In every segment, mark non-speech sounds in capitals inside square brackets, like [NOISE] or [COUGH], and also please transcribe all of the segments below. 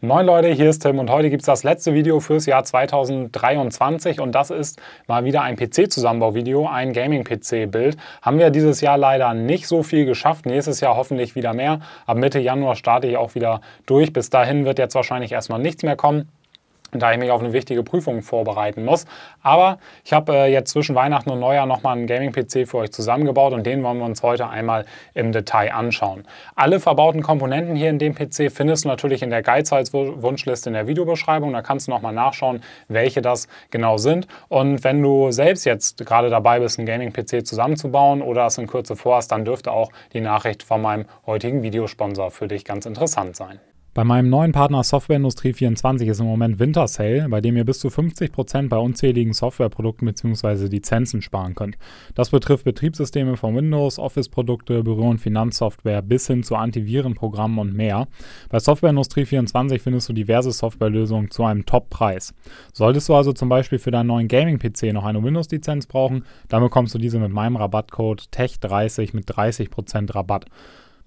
Moin Leute, hier ist Tim und heute gibt es das letzte Video fürs Jahr 2023 und das ist mal wieder ein pc zusammenbau video ein Gaming-PC-Bild. Haben wir dieses Jahr leider nicht so viel geschafft, nächstes Jahr hoffentlich wieder mehr. Ab Mitte Januar starte ich auch wieder durch, bis dahin wird jetzt wahrscheinlich erstmal nichts mehr kommen da ich mich auf eine wichtige Prüfung vorbereiten muss. Aber ich habe äh, jetzt zwischen Weihnachten und Neujahr nochmal einen Gaming-PC für euch zusammengebaut und den wollen wir uns heute einmal im Detail anschauen. Alle verbauten Komponenten hier in dem PC findest du natürlich in der Geizhals-Wunschliste in der Videobeschreibung. Da kannst du nochmal nachschauen, welche das genau sind. Und wenn du selbst jetzt gerade dabei bist, einen Gaming-PC zusammenzubauen oder es in Kürze vorhast, dann dürfte auch die Nachricht von meinem heutigen Videosponsor für dich ganz interessant sein. Bei meinem neuen Partner Softwareindustrie24 ist im Moment Winter Sale, bei dem ihr bis zu 50% bei unzähligen Softwareprodukten bzw. Lizenzen sparen könnt. Das betrifft Betriebssysteme von Windows, Office-Produkte, Büro- und Finanzsoftware bis hin zu Antivirenprogrammen und mehr. Bei Softwareindustrie24 findest du diverse Softwarelösungen zu einem Top-Preis. Solltest du also zum Beispiel für deinen neuen Gaming-PC noch eine Windows-Lizenz brauchen, dann bekommst du diese mit meinem Rabattcode TECH30 mit 30% Rabatt.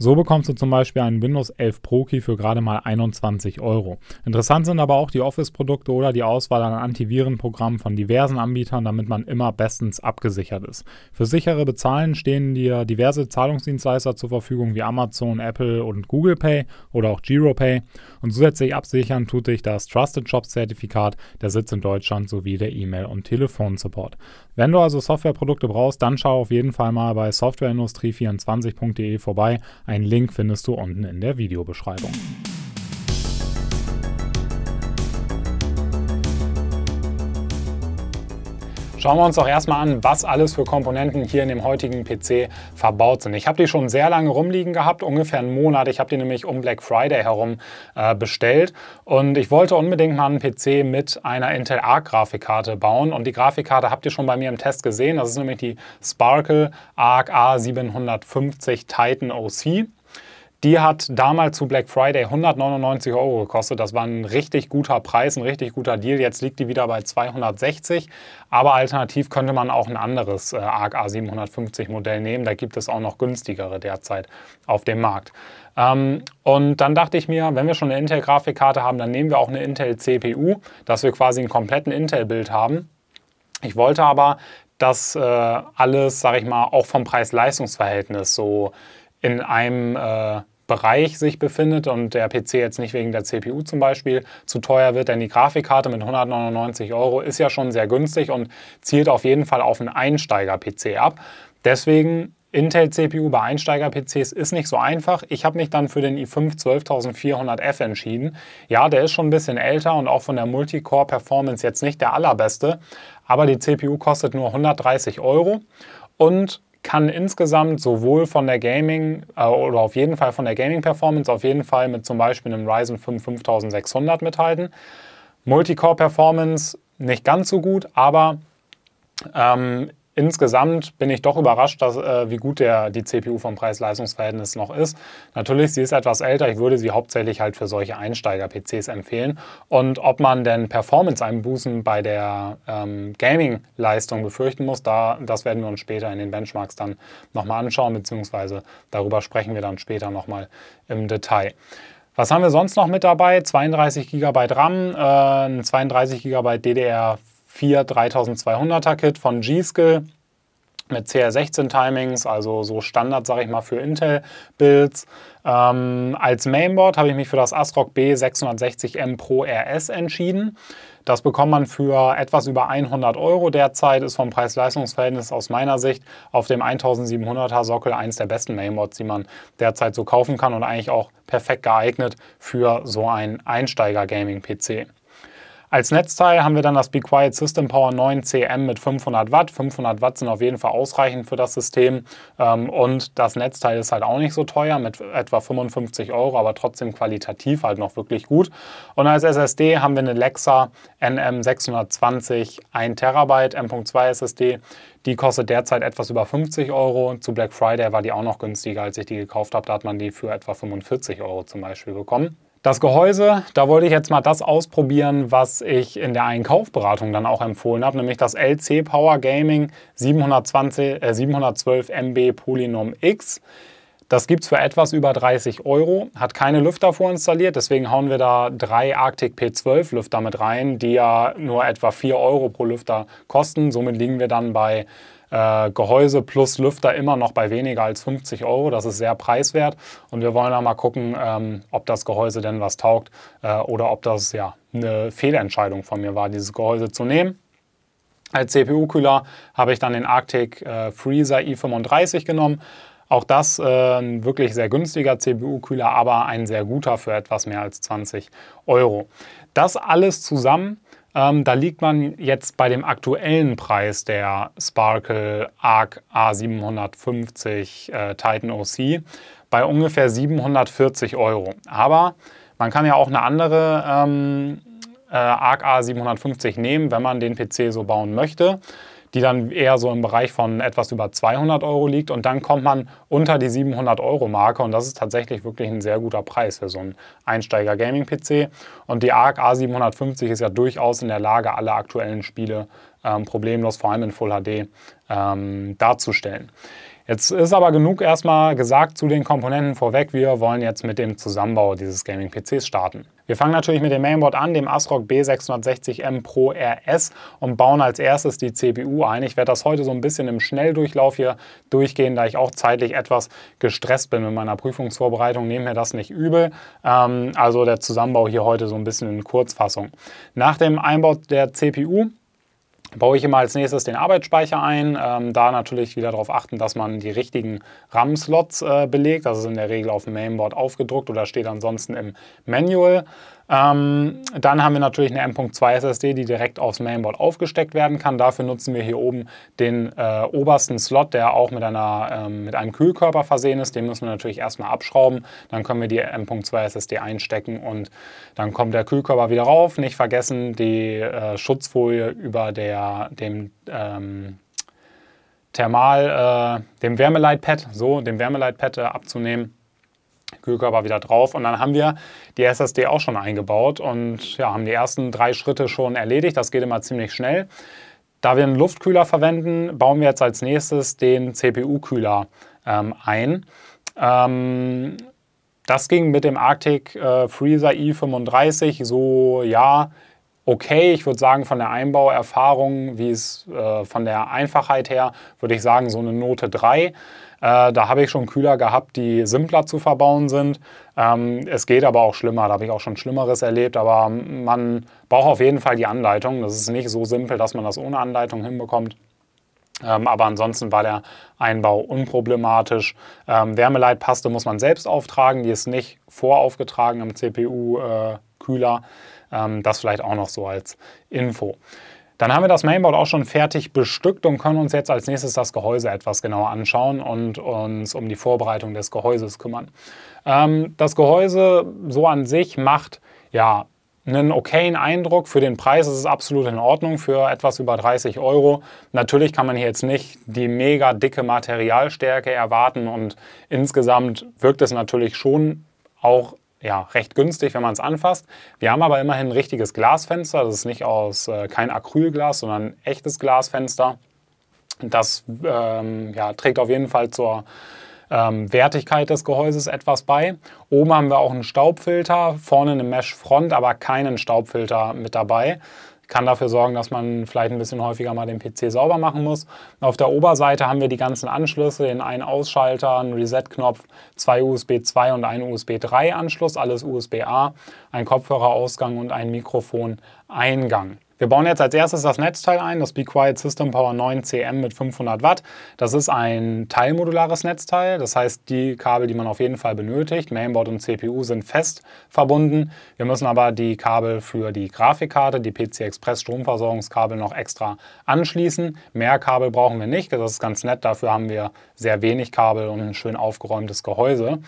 So bekommst du zum Beispiel einen Windows 11 Pro Key für gerade mal 21 Euro. Interessant sind aber auch die Office-Produkte oder die Auswahl an Antivirenprogrammen von diversen Anbietern, damit man immer bestens abgesichert ist. Für sichere Bezahlen stehen dir diverse Zahlungsdienstleister zur Verfügung wie Amazon, Apple und Google Pay oder auch GiroPay. Und zusätzlich absichern tut dich das Trusted Shops Zertifikat, der Sitz in Deutschland sowie der E-Mail- und Telefonsupport. Wenn du also Softwareprodukte brauchst, dann schau auf jeden Fall mal bei softwareindustrie24.de vorbei. Einen Link findest du unten in der Videobeschreibung. Schauen wir uns doch erstmal an, was alles für Komponenten hier in dem heutigen PC verbaut sind. Ich habe die schon sehr lange rumliegen gehabt, ungefähr einen Monat. Ich habe die nämlich um Black Friday herum äh, bestellt und ich wollte unbedingt mal einen PC mit einer Intel Arc Grafikkarte bauen und die Grafikkarte habt ihr schon bei mir im Test gesehen. Das ist nämlich die Sparkle Arc A750 Titan OC. Die hat damals zu Black Friday 199 Euro gekostet. Das war ein richtig guter Preis, ein richtig guter Deal. Jetzt liegt die wieder bei 260. Aber alternativ könnte man auch ein anderes ARC äh, A750 Modell nehmen. Da gibt es auch noch günstigere derzeit auf dem Markt. Ähm, und dann dachte ich mir, wenn wir schon eine Intel-Grafikkarte haben, dann nehmen wir auch eine Intel-CPU, dass wir quasi einen kompletten Intel-Bild haben. Ich wollte aber, dass äh, alles, sage ich mal, auch vom Preis-Leistungs-Verhältnis so in einem äh, Bereich sich befindet und der PC jetzt nicht wegen der CPU zum Beispiel zu teuer wird, denn die Grafikkarte mit 199 Euro ist ja schon sehr günstig und zielt auf jeden Fall auf einen Einsteiger-PC ab. Deswegen Intel-CPU bei Einsteiger-PCs ist nicht so einfach. Ich habe mich dann für den i5 12400F entschieden. Ja, der ist schon ein bisschen älter und auch von der Multicore-Performance jetzt nicht der allerbeste, aber die CPU kostet nur 130 Euro und kann insgesamt sowohl von der Gaming äh, oder auf jeden Fall von der Gaming-Performance auf jeden Fall mit zum Beispiel einem Ryzen 5 5600 mithalten. Multicore-Performance nicht ganz so gut, aber ähm, insgesamt bin ich doch überrascht, dass, äh, wie gut der, die CPU vom Preis-Leistungs-Verhältnis noch ist. Natürlich, sie ist etwas älter. Ich würde sie hauptsächlich halt für solche Einsteiger-PCs empfehlen. Und ob man denn Performance-Einbußen bei der ähm, Gaming-Leistung befürchten muss, da, das werden wir uns später in den Benchmarks dann nochmal anschauen, beziehungsweise darüber sprechen wir dann später nochmal im Detail. Was haben wir sonst noch mit dabei? 32 GB RAM, äh, 32 GB DDR4. 4 3200er Kit von G-Skill mit CR16 Timings, also so Standard, sage ich mal, für Intel-Builds. Ähm, als Mainboard habe ich mich für das ASRock B660M Pro RS entschieden. Das bekommt man für etwas über 100 Euro derzeit, ist vom Preis-Leistungs-Verhältnis aus meiner Sicht auf dem 1700er Sockel eines der besten Mainboards, die man derzeit so kaufen kann und eigentlich auch perfekt geeignet für so einen Einsteiger-Gaming-PC. Als Netzteil haben wir dann das Be Quiet System Power 9 CM mit 500 Watt. 500 Watt sind auf jeden Fall ausreichend für das System. Ähm, und das Netzteil ist halt auch nicht so teuer mit etwa 55 Euro, aber trotzdem qualitativ halt noch wirklich gut. Und als SSD haben wir eine Lexa NM620 1 tb M.2 SSD. Die kostet derzeit etwas über 50 Euro. Zu Black Friday war die auch noch günstiger, als ich die gekauft habe. Da hat man die für etwa 45 Euro zum Beispiel bekommen. Das Gehäuse, da wollte ich jetzt mal das ausprobieren, was ich in der Einkaufberatung dann auch empfohlen habe, nämlich das LC Power Gaming 720, äh, 712 MB Polynom X. Das gibt es für etwas über 30 Euro, hat keine Lüfter vorinstalliert, deswegen hauen wir da drei Arctic P12 Lüfter mit rein, die ja nur etwa 4 Euro pro Lüfter kosten. Somit liegen wir dann bei äh, Gehäuse plus Lüfter immer noch bei weniger als 50 Euro. Das ist sehr preiswert und wir wollen da mal gucken, ähm, ob das Gehäuse denn was taugt äh, oder ob das ja eine Fehlentscheidung von mir war, dieses Gehäuse zu nehmen. Als CPU-Kühler habe ich dann den Arctic äh, Freezer i35 genommen. Auch das äh, ein wirklich sehr günstiger CPU-Kühler, aber ein sehr guter für etwas mehr als 20 Euro. Das alles zusammen ähm, da liegt man jetzt bei dem aktuellen Preis der Sparkle Arc A750 äh, Titan OC bei ungefähr 740 Euro. Aber man kann ja auch eine andere ähm, äh, Arc A750 nehmen, wenn man den PC so bauen möchte die dann eher so im Bereich von etwas über 200 Euro liegt. Und dann kommt man unter die 700 Euro Marke. Und das ist tatsächlich wirklich ein sehr guter Preis für so einen Einsteiger-Gaming-PC. Und die ARC A750 ist ja durchaus in der Lage, alle aktuellen Spiele ähm, problemlos, vor allem in Full HD, ähm, darzustellen. Jetzt ist aber genug erstmal gesagt zu den Komponenten vorweg. Wir wollen jetzt mit dem Zusammenbau dieses Gaming-PCs starten. Wir fangen natürlich mit dem Mainboard an, dem ASRock B660M Pro RS und bauen als erstes die CPU ein. Ich werde das heute so ein bisschen im Schnelldurchlauf hier durchgehen, da ich auch zeitlich etwas gestresst bin mit meiner Prüfungsvorbereitung. Nehmt mir das nicht übel. Ähm, also der Zusammenbau hier heute so ein bisschen in Kurzfassung. Nach dem Einbau der CPU baue ich immer als nächstes den Arbeitsspeicher ein. Ähm, da natürlich wieder darauf achten, dass man die richtigen RAM-Slots äh, belegt. Das ist in der Regel auf dem Mainboard aufgedruckt oder steht ansonsten im Manual. Ähm, dann haben wir natürlich eine M.2 SSD, die direkt aufs Mainboard aufgesteckt werden kann. Dafür nutzen wir hier oben den äh, obersten Slot, der auch mit, einer, ähm, mit einem Kühlkörper versehen ist. Den müssen wir natürlich erstmal abschrauben. Dann können wir die M.2 SSD einstecken und dann kommt der Kühlkörper wieder rauf. Nicht vergessen, die äh, Schutzfolie über der, dem... Ähm, Thermal, äh, dem Wärmeleitpad, so, dem Wärmeleitpad äh, abzunehmen. Kühlkörper wieder drauf und dann haben wir die SSD auch schon eingebaut und ja, haben die ersten drei Schritte schon erledigt. Das geht immer ziemlich schnell. Da wir einen Luftkühler verwenden, bauen wir jetzt als nächstes den CPU-Kühler ähm, ein. Ähm, das ging mit dem Arctic äh, Freezer i35 so, ja, okay. Ich würde sagen, von der Einbauerfahrung, wie es äh, von der Einfachheit her, würde ich sagen, so eine Note 3. Äh, da habe ich schon Kühler gehabt, die simpler zu verbauen sind. Ähm, es geht aber auch schlimmer, da habe ich auch schon Schlimmeres erlebt, aber man braucht auf jeden Fall die Anleitung. Das ist nicht so simpel, dass man das ohne Anleitung hinbekommt. Ähm, aber ansonsten war der Einbau unproblematisch. Ähm, Wärmeleitpaste muss man selbst auftragen, die ist nicht voraufgetragen im CPU-Kühler. Äh, ähm, das vielleicht auch noch so als Info. Dann haben wir das Mainboard auch schon fertig bestückt und können uns jetzt als nächstes das Gehäuse etwas genauer anschauen und uns um die Vorbereitung des Gehäuses kümmern. Ähm, das Gehäuse so an sich macht ja einen okayen Eindruck. Für den Preis ist es absolut in Ordnung, für etwas über 30 Euro. Natürlich kann man hier jetzt nicht die mega dicke Materialstärke erwarten und insgesamt wirkt es natürlich schon auch ja, recht günstig, wenn man es anfasst. Wir haben aber immerhin ein richtiges Glasfenster. Das ist nicht aus äh, kein Acrylglas, sondern ein echtes Glasfenster. Das ähm, ja, trägt auf jeden Fall zur ähm, Wertigkeit des Gehäuses etwas bei. Oben haben wir auch einen Staubfilter, vorne eine Mesh-Front, aber keinen Staubfilter mit dabei kann dafür sorgen, dass man vielleicht ein bisschen häufiger mal den PC sauber machen muss. Auf der Oberseite haben wir die ganzen Anschlüsse, den einen Ausschalter, einen Reset-Knopf, zwei USB 2 und einen USB 3 Anschluss, alles USB-A, ein Kopfhörerausgang und ein Mikrofoneingang. Wir bauen jetzt als erstes das Netzteil ein, das Be Quiet System Power 9 CM mit 500 Watt. Das ist ein teilmodulares Netzteil, das heißt die Kabel, die man auf jeden Fall benötigt, Mainboard und CPU sind fest verbunden. Wir müssen aber die Kabel für die Grafikkarte, die PC Express Stromversorgungskabel noch extra anschließen. Mehr Kabel brauchen wir nicht, das ist ganz nett, dafür haben wir sehr wenig Kabel und ein schön aufgeräumtes Gehäuse.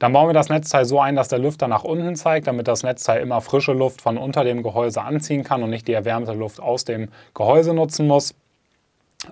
Dann bauen wir das Netzteil so ein, dass der Lüfter nach unten zeigt, damit das Netzteil immer frische Luft von unter dem Gehäuse anziehen kann und nicht die erwärmte Luft aus dem Gehäuse nutzen muss.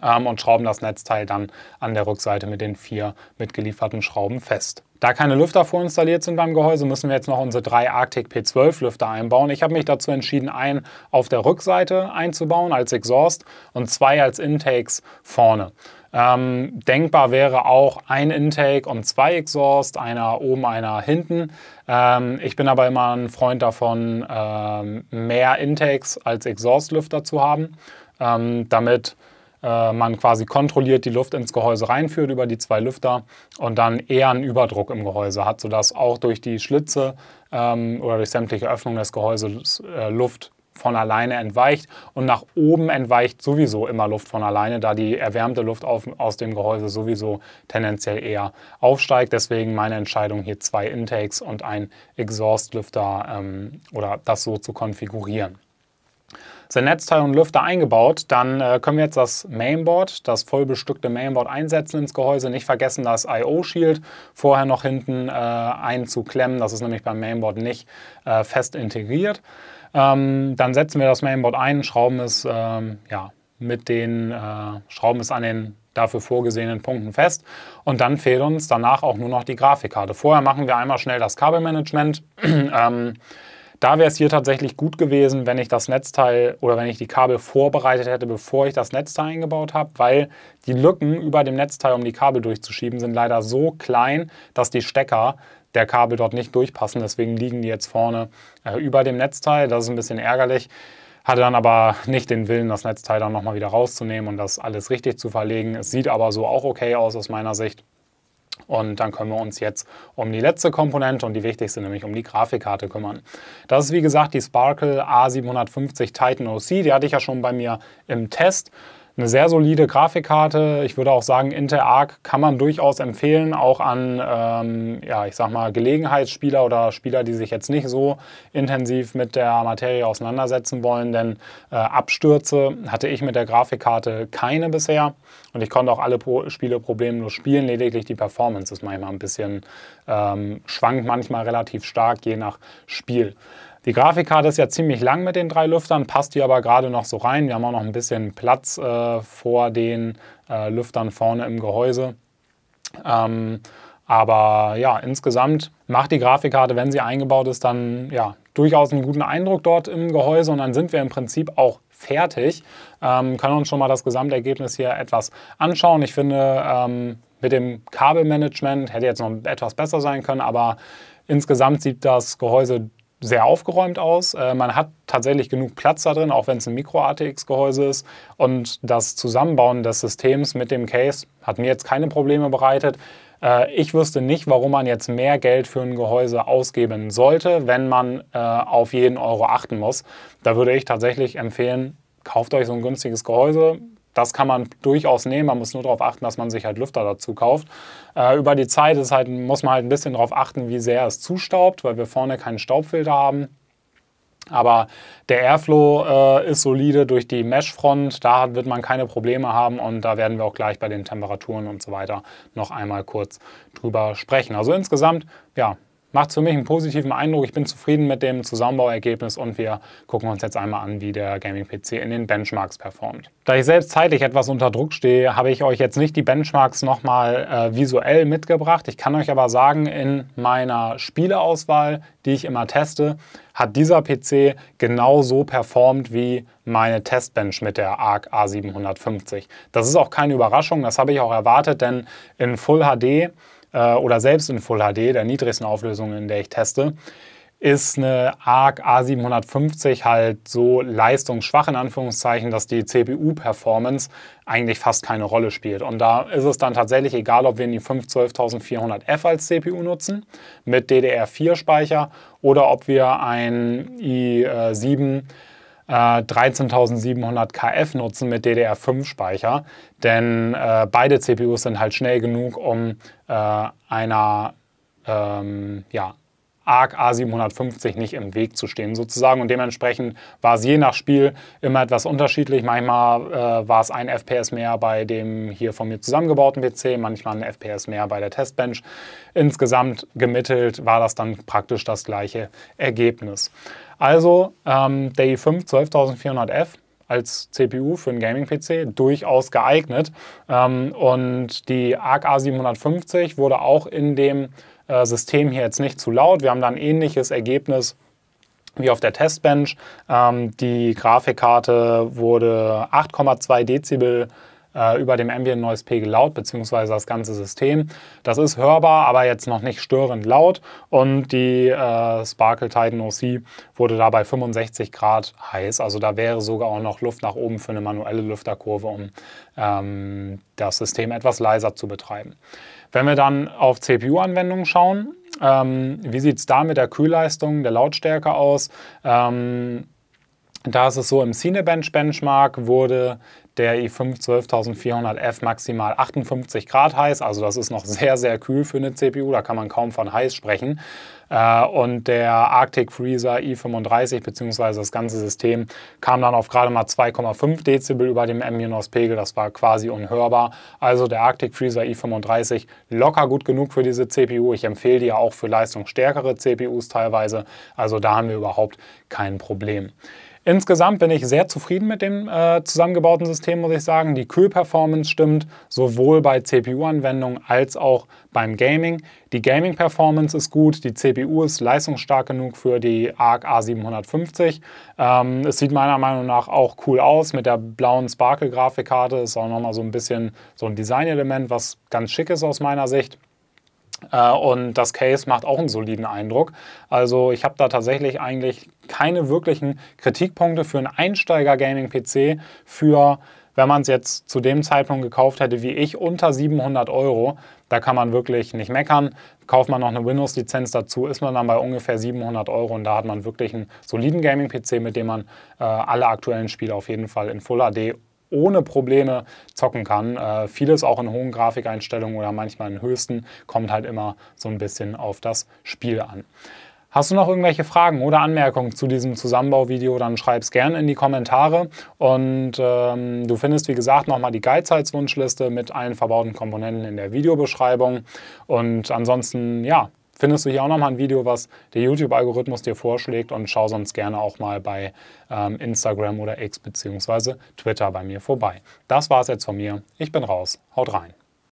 Ähm, und schrauben das Netzteil dann an der Rückseite mit den vier mitgelieferten Schrauben fest. Da keine Lüfter vorinstalliert sind beim Gehäuse, müssen wir jetzt noch unsere drei Arctic P12 Lüfter einbauen. Ich habe mich dazu entschieden, einen auf der Rückseite einzubauen als Exhaust und zwei als Intakes vorne. Ähm, denkbar wäre auch ein Intake und zwei Exhaust, einer oben, einer hinten. Ähm, ich bin aber immer ein Freund davon, ähm, mehr Intakes als Exhaustlüfter zu haben, ähm, damit äh, man quasi kontrolliert die Luft ins Gehäuse reinführt über die zwei Lüfter und dann eher einen Überdruck im Gehäuse hat, sodass auch durch die Schlitze ähm, oder durch sämtliche Öffnungen des Gehäuses äh, Luft von alleine entweicht und nach oben entweicht sowieso immer Luft von alleine, da die erwärmte Luft auf, aus dem Gehäuse sowieso tendenziell eher aufsteigt. Deswegen meine Entscheidung hier zwei Intakes und ein Exhaustlüfter ähm, oder das so zu konfigurieren sind Netzteil und Lüfter eingebaut, dann äh, können wir jetzt das Mainboard, das vollbestückte Mainboard einsetzen ins Gehäuse. Nicht vergessen, das I.O.-Shield vorher noch hinten äh, einzuklemmen. Das ist nämlich beim Mainboard nicht äh, fest integriert. Ähm, dann setzen wir das Mainboard ein, schrauben es ähm, ja, mit den äh, Schrauben es an den dafür vorgesehenen Punkten fest. Und dann fehlt uns danach auch nur noch die Grafikkarte. Vorher machen wir einmal schnell das Kabelmanagement. [CLEARS THROAT] ähm, da wäre es hier tatsächlich gut gewesen, wenn ich das Netzteil oder wenn ich die Kabel vorbereitet hätte, bevor ich das Netzteil eingebaut habe, weil die Lücken über dem Netzteil, um die Kabel durchzuschieben, sind leider so klein, dass die Stecker der Kabel dort nicht durchpassen. Deswegen liegen die jetzt vorne äh, über dem Netzteil. Das ist ein bisschen ärgerlich. Hatte dann aber nicht den Willen, das Netzteil dann nochmal wieder rauszunehmen und das alles richtig zu verlegen. Es sieht aber so auch okay aus aus meiner Sicht. Und dann können wir uns jetzt um die letzte Komponente und die wichtigste, nämlich um die Grafikkarte kümmern. Das ist wie gesagt die Sparkle A750 Titan OC, die hatte ich ja schon bei mir im Test eine sehr solide Grafikkarte. Ich würde auch sagen, Inter Arc kann man durchaus empfehlen, auch an, ähm, ja, ich sag mal, Gelegenheitsspieler oder Spieler, die sich jetzt nicht so intensiv mit der Materie auseinandersetzen wollen, denn äh, Abstürze hatte ich mit der Grafikkarte keine bisher und ich konnte auch alle Pro Spiele problemlos spielen, lediglich die Performance ist manchmal ein bisschen, ähm, schwankt manchmal relativ stark, je nach Spiel. Die Grafikkarte ist ja ziemlich lang mit den drei Lüftern, passt hier aber gerade noch so rein. Wir haben auch noch ein bisschen Platz äh, vor den äh, Lüftern vorne im Gehäuse. Ähm, aber ja, insgesamt macht die Grafikkarte, wenn sie eingebaut ist, dann ja, durchaus einen guten Eindruck dort im Gehäuse und dann sind wir im Prinzip auch fertig. Ähm, können uns schon mal das Gesamtergebnis hier etwas anschauen. Ich finde, ähm, mit dem Kabelmanagement hätte jetzt noch etwas besser sein können, aber insgesamt sieht das Gehäuse sehr aufgeräumt aus. Äh, man hat tatsächlich genug Platz da drin, auch wenn es ein Micro-ATX-Gehäuse ist. Und das Zusammenbauen des Systems mit dem Case hat mir jetzt keine Probleme bereitet. Äh, ich wüsste nicht, warum man jetzt mehr Geld für ein Gehäuse ausgeben sollte, wenn man äh, auf jeden Euro achten muss. Da würde ich tatsächlich empfehlen, kauft euch so ein günstiges Gehäuse, das kann man durchaus nehmen. Man muss nur darauf achten, dass man sich halt Lüfter dazu kauft. Äh, über die Zeit ist halt, muss man halt ein bisschen darauf achten, wie sehr es zustaubt, weil wir vorne keinen Staubfilter haben. Aber der Airflow äh, ist solide durch die Meshfront. Da wird man keine Probleme haben und da werden wir auch gleich bei den Temperaturen und so weiter noch einmal kurz drüber sprechen. Also insgesamt, ja, macht für mich einen positiven Eindruck. Ich bin zufrieden mit dem Zusammenbauergebnis und wir gucken uns jetzt einmal an, wie der Gaming-PC in den Benchmarks performt. Da ich selbst zeitlich etwas unter Druck stehe, habe ich euch jetzt nicht die Benchmarks nochmal äh, visuell mitgebracht. Ich kann euch aber sagen, in meiner Spieleauswahl, die ich immer teste, hat dieser PC genauso performt wie meine Testbench mit der ARC A750. Das ist auch keine Überraschung, das habe ich auch erwartet, denn in Full HD äh, oder selbst in Full HD, der niedrigsten Auflösung, in der ich teste, ist eine ARC A750 halt so leistungsschwach in Anführungszeichen, dass die CPU-Performance eigentlich fast keine Rolle spielt. Und da ist es dann tatsächlich egal, ob wir die 512400F als CPU nutzen mit DDR4-Speicher oder ob wir ein i7 äh, äh, 13700 KF nutzen mit DDR5-Speicher, denn äh, beide CPUs sind halt schnell genug, um äh, einer ähm, ja, ARC A750 nicht im Weg zu stehen sozusagen. Und dementsprechend war es je nach Spiel immer etwas unterschiedlich. Manchmal äh, war es ein FPS mehr bei dem hier von mir zusammengebauten PC, manchmal ein FPS mehr bei der Testbench. Insgesamt gemittelt war das dann praktisch das gleiche Ergebnis. Also ähm, der i5 12400F als CPU für einen Gaming-PC durchaus geeignet. Ähm, und die ARC A750 wurde auch in dem äh, System hier jetzt nicht zu laut. Wir haben dann ein ähnliches Ergebnis wie auf der Testbench. Ähm, die Grafikkarte wurde 8,2 Dezibel äh, über dem Ambient Noise Pegel laut, beziehungsweise das ganze System. Das ist hörbar, aber jetzt noch nicht störend laut. Und die äh, Sparkle Titan OC wurde da bei 65 Grad heiß. Also da wäre sogar auch noch Luft nach oben für eine manuelle Lüfterkurve, um ähm, das System etwas leiser zu betreiben. Wenn wir dann auf CPU-Anwendungen schauen, ähm, wie sieht es da mit der Kühlleistung, der Lautstärke aus? Ähm, da ist es so, im Cinebench Benchmark wurde der i5 12400F maximal 58 Grad heiß, also das ist noch sehr, sehr kühl für eine CPU, da kann man kaum von heiß sprechen. Äh, und der Arctic Freezer i35 bzw. das ganze System kam dann auf gerade mal 2,5 Dezibel über dem M-Pegel. Das war quasi unhörbar. Also der Arctic Freezer i35 locker gut genug für diese CPU. Ich empfehle die ja auch für leistungsstärkere CPUs teilweise. Also da haben wir überhaupt kein Problem. Insgesamt bin ich sehr zufrieden mit dem äh, zusammengebauten System, muss ich sagen. Die Kühlperformance stimmt sowohl bei CPU-Anwendungen als auch beim Gaming. Die Gaming-Performance ist gut, die CPU ist leistungsstark genug für die ARC A750. Ähm, es sieht meiner Meinung nach auch cool aus mit der blauen Sparkle-Grafikkarte. Ist auch nochmal so ein bisschen so ein Design-Element, was ganz schick ist aus meiner Sicht. Äh, und das Case macht auch einen soliden Eindruck. Also ich habe da tatsächlich eigentlich keine wirklichen Kritikpunkte für einen Einsteiger-Gaming-PC, für, wenn man es jetzt zu dem Zeitpunkt gekauft hätte wie ich, unter 700 Euro. Da kann man wirklich nicht meckern. Kauft man noch eine Windows-Lizenz dazu, ist man dann bei ungefähr 700 Euro und da hat man wirklich einen soliden Gaming-PC, mit dem man äh, alle aktuellen Spiele auf jeden Fall in Full HD ohne Probleme zocken kann. Äh, vieles auch in hohen Grafikeinstellungen oder manchmal in höchsten, kommt halt immer so ein bisschen auf das Spiel an. Hast du noch irgendwelche Fragen oder Anmerkungen zu diesem Zusammenbauvideo, dann schreib es gerne in die Kommentare. Und ähm, du findest, wie gesagt, nochmal die Geizheitswunschliste mit allen verbauten Komponenten in der Videobeschreibung. Und ansonsten, ja, findest du hier auch nochmal ein Video, was der YouTube-Algorithmus dir vorschlägt und schau sonst gerne auch mal bei ähm, Instagram oder X bzw. Twitter bei mir vorbei. Das war es jetzt von mir. Ich bin raus. Haut rein.